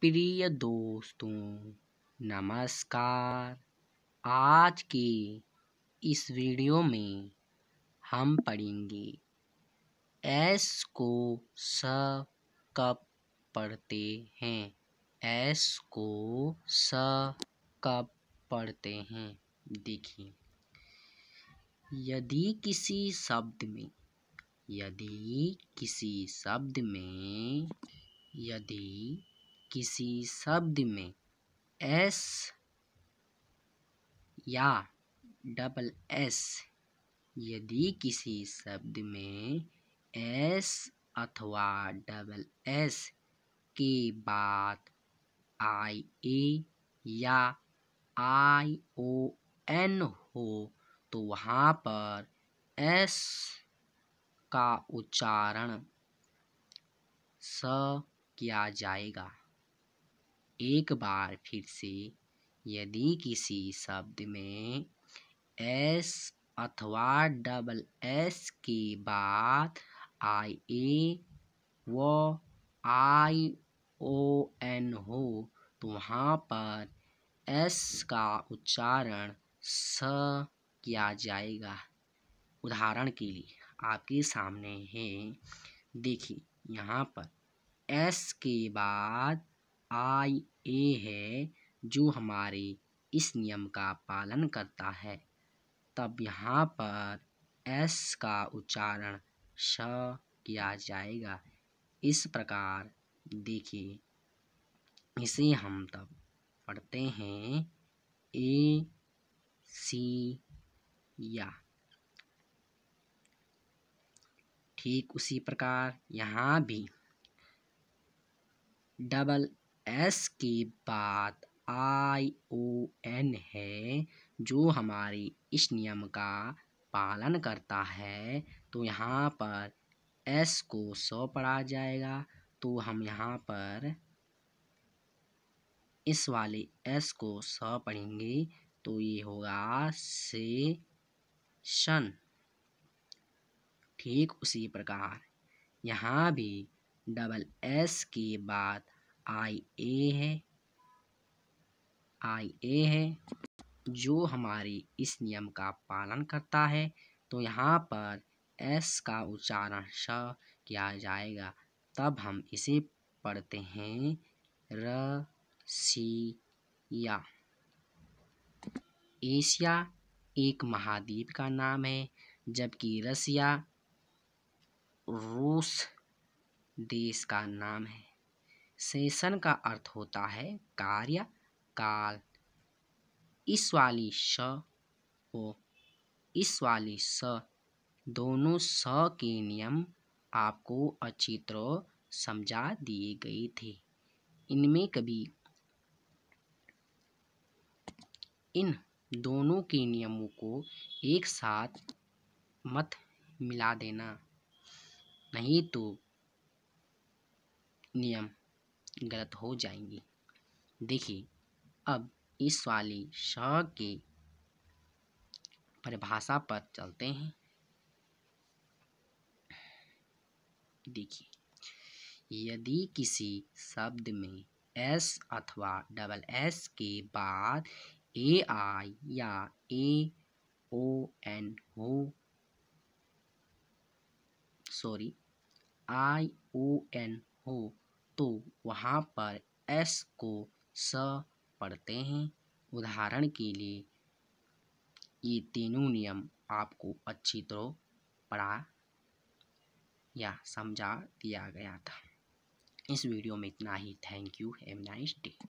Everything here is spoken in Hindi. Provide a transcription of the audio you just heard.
प्रिय दोस्तों नमस्कार आज के इस वीडियो में हम पढ़ेंगे एस को स कब पढ़ते हैं एस को स कब पढ़ते हैं देखिए यदि किसी शब्द में यदि किसी शब्द में यदि किसी शब्द में एस या डबल एस यदि किसी शब्द में एस अथवा डबल एस के बाद आई ए या आई ओ एन हो तो वहाँ पर एस का उच्चारण स किया जाएगा एक बार फिर से यदि किसी शब्द में एस अथवा डबल एस के बाद आई ए व आई ओ एन हो तो वहाँ पर एस का उच्चारण स किया जाएगा उदाहरण के लिए आपके सामने है देखिए यहाँ पर एस के बाद आई ए है जो हमारे इस नियम का पालन करता है तब यहाँ पर एस का उच्चारण श किया जाएगा इस प्रकार देखिए इसे हम तब पढ़ते हैं ए सी या ठीक उसी प्रकार यहाँ भी डबल एस के बाद आई ओ एन है जो हमारे इस नियम का पालन करता है तो यहाँ पर एस को सौ पढ़ा जाएगा तो हम यहाँ पर इस वाले एस को सौ पढ़ेंगे तो ये होगा से शन ठीक उसी प्रकार यहाँ भी डबल एस के बाद आई ए है आई ए है जो हमारे इस नियम का पालन करता है तो यहाँ पर एस का उच्चारण श किया जाएगा तब हम इसे पढ़ते हैं या एशिया एक महाद्वीप का नाम है जबकि रसिया रूस देश का नाम है सेशन का अर्थ होता है कार्य काल इस वाली स को इस वाली स दोनों स के नियम आपको अच्छी तरह समझा दिए गए थे इनमें कभी इन दोनों के नियमों को एक साथ मत मिला देना नहीं तो नियम गलत हो जाएंगी देखिए अब इस वाली श के परिभाषा पर चलते हैं देखिए यदि किसी शब्द में एस अथवा डबल एस के बाद ए आई या ए ओ एन हो सॉरी आई ओ एन हो तो वहाँ पर एस को स पढ़ते हैं उदाहरण के लिए ये तीनों नियम आपको अच्छी तरह पढ़ा या समझा दिया गया था इस वीडियो में इतना ही thank you have nice day